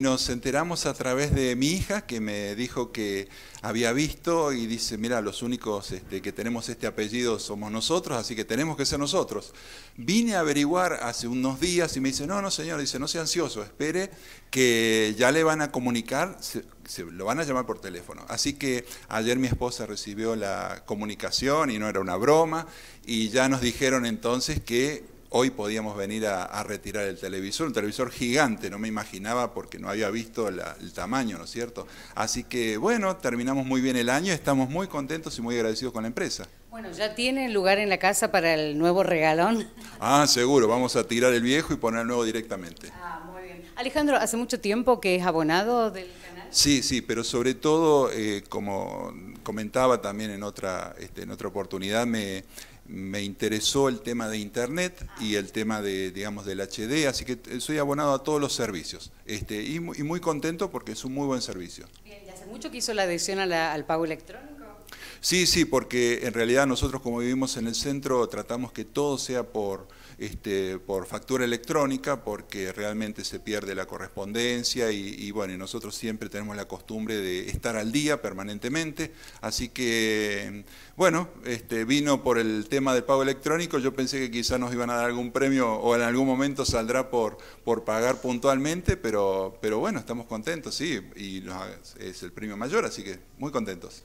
Nos enteramos a través de mi hija que me dijo que había visto y dice, mira, los únicos este, que tenemos este apellido somos nosotros, así que tenemos que ser nosotros. Vine a averiguar hace unos días y me dice, no, no, señor, dice, no sea ansioso, espere que ya le van a comunicar, lo van a llamar por teléfono. Así que ayer mi esposa recibió la comunicación y no era una broma y ya nos dijeron entonces que hoy podíamos venir a, retirar el televisor, un televisor gigante, no me imaginaba porque no había visto el tamaño, ¿no es cierto? Así que bueno, terminamos muy bien el año, estamos muy contentos y muy agradecidos con la empresa. Bueno, ¿ya tiene lugar en la casa para el nuevo regalón? Ah, seguro, vamos a tirar el viejo y poner el nuevo directamente. Ah, muy bien. Alejandro, ¿hace mucho tiempo que es abonado del canal? Sí, sí, pero sobre todo, eh, como comentaba también en otra, este, en otra oportunidad, me me interesó el tema de internet y el tema de, digamos, del HD, así que soy abonado a todos los servicios este, y, muy, contento porque es un muy buen servicio. ¿y hace mucho que hizo la adhesión al pago electrónico? Sí, sí, porque en realidad nosotros como vivimos en el centro tratamos que todo sea por, este, por factura electrónica porque realmente se pierde la correspondencia y, y, bueno, nosotros siempre tenemos la costumbre de estar al día permanentemente, así que bueno, este, vino por el tema del pago electrónico, yo pensé que quizás nos iban a dar algún premio o en algún momento saldrá por, por pagar puntualmente, pero, pero bueno, estamos contentos, sí, y es el premio mayor, así que muy contentos.